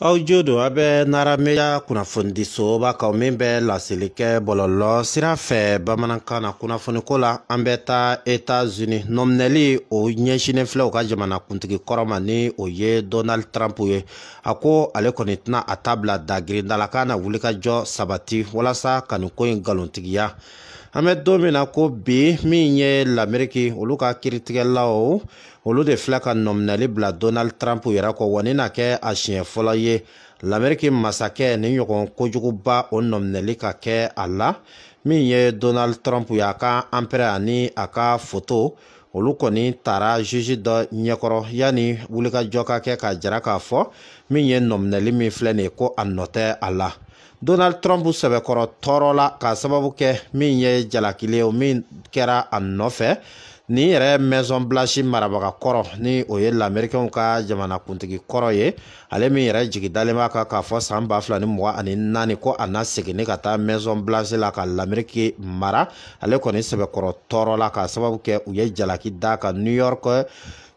aw jo don a bɛ narameya kunnafonidisoba kaw min bɛ laseli kɛ bɔlɔlɔ sira fɛ bamanankan na kunnafoniko la an bɛ taa etats-unis nɔminɛli o ɲɛsinen filɛ u ka jamana kuntigi kɔrɔma ni o ye donald trump ye a ko ale kɔni tɛna a ta bila dagirinda la k'a na wuli ka jɔ sabati walasa ka nin ko in galontigiya an bɛ don min na ko bi min ye lameriki olu ka kiritigɛlaw olu de filɛ ka nɔminɛli bila donald trump yɛrɛ kɔ wa ni na kɛ a siɲɛ fɔlɔ ye lameriki masakɛ ni ɲɔgɔn kojuguba o nɔminɛli ka kɛ a la min ye donald trump ye a ka anpɛrɛ ani a ka foto olu kɔni taara juge dɔ ɲɛkɔrɔ yanni wulikajɔ ka kɛ ka jara k'a fɔ min ye nɔminɛli min filɛ nin ye ko a nɔ tɛ a la donald trump sɛbɛkɔrɔ tɔɔrɔla k'a sababu kɛ min ye jalakile ye o min kɛra a nɔfɛ nin yɛrɛ maison blanche marabaga kɔrɔ ni o ye lamɛrikɛnw ka jamana kuntigi kɔrɔ ye ale min yɛrɛ jigi dalen b'a kan k'a fɔ san ba fila ni mugan ani naani ko a na segin ka taa maison blanche la ka lamɛriki mara ale kɔni sɛbɛkɔrɔ tɔɔrɔla k'a sababu kɛ u ye jalaki d'a kan new york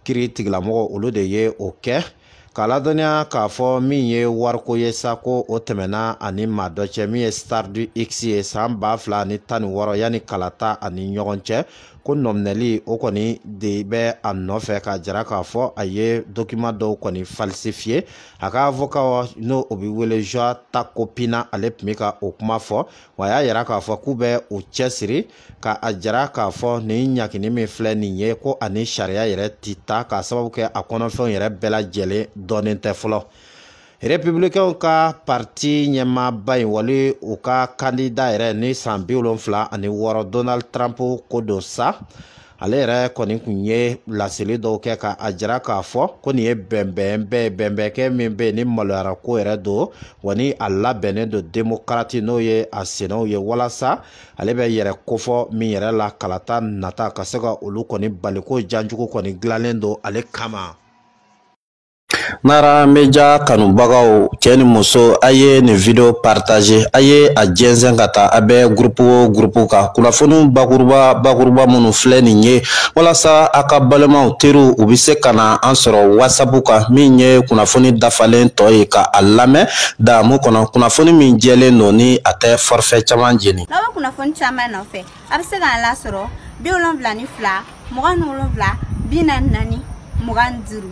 kiri tigilamɔgɔ olu de ye o kɛ k'a ladɔnniya k'a fɔ min ye wariko ye sa ko o tɛmɛna ani maa dɔ cɛ min ye stardu x ye san ba fila ani tan ni wɔɔrɔ yanni kalata ani ɲɔgɔn cɛ ko nɔminɛli o kɔni de bɛ a nɔfɛ ka jara k'a fɔ a ye dokima dɔw kɔni falsifiye a ka avocat n'o o bɛ wele ta Takopina ale tun bɛ ka o kuma fɔ wa a y'a yira k'a fɔ k'u bɛ o cɛsiri ka a jira k'a fɔ nin ɲakini min filɛ nin ye ko ani sariya yɛrɛ ti ta k'a sababu kɛ a kɔnɔfɛnw yɛrɛ bɛɛ lajɛlen dɔnnen tɛ fɔlɔ republicain ka parti ɲɛmaaba in wali u ka kandida yɛrɛ ni san bi wolonfila ani wɔɔrɔ donald trump ko don sa ale yɛrɛ kɔni tun ye laseli dɔw kɛ ka a jira k'a fɔ ko nin ye bɛnbɛn bɛ bɛnbɛnkɛ min bɛ yen ni maloyara ko yɛrɛ don wa ni a labɛnnen don demokarati n'o ye a sennaw ye walasa ale bɛ yɛrɛ kofɔ min yɛrɛ la kalata nata ka se ka olu kɔni baliko janjugu kɔni dilannen don ale kama nara meja kanubagaw cɛɛ ni muso a ye nin video partage a ye a jɛnsɛn ka ta a bɛ gurupu o gurupu ka kunnafoni bakuruba bakuruba minnu filɛ nin ye walasa a ka balimaw teriw u be se ka na an sɔrɔ whatsapp kan min ye kunnafoni dafalen tɔ ye ka a lamɛn damu kɔnɔ kunnafoni min jɛlen don ni a tɛ forfɛ caaman jeni n'aw ni ni wolonfila bi naani naani mugan ni duuru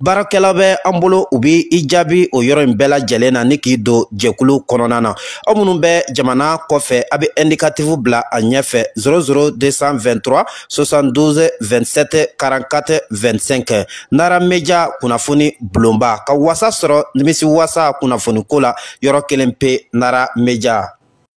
baarakɛla bɛ an bolo u b' i jaabi o yɔrɔ in bɛɛ lajɛlen na ni k'i don jɛkulu kɔnɔna na aw minnu bɛ jamana kɔfɛ a bɛ indicatifu bila a ɲɛfɛ 00223 72 27 44 25 nara meja kunnafoni bulonba ka wasa sɔrɔ nimisi wasa kunnafoniko la yɔrɔ kelen pe nara meja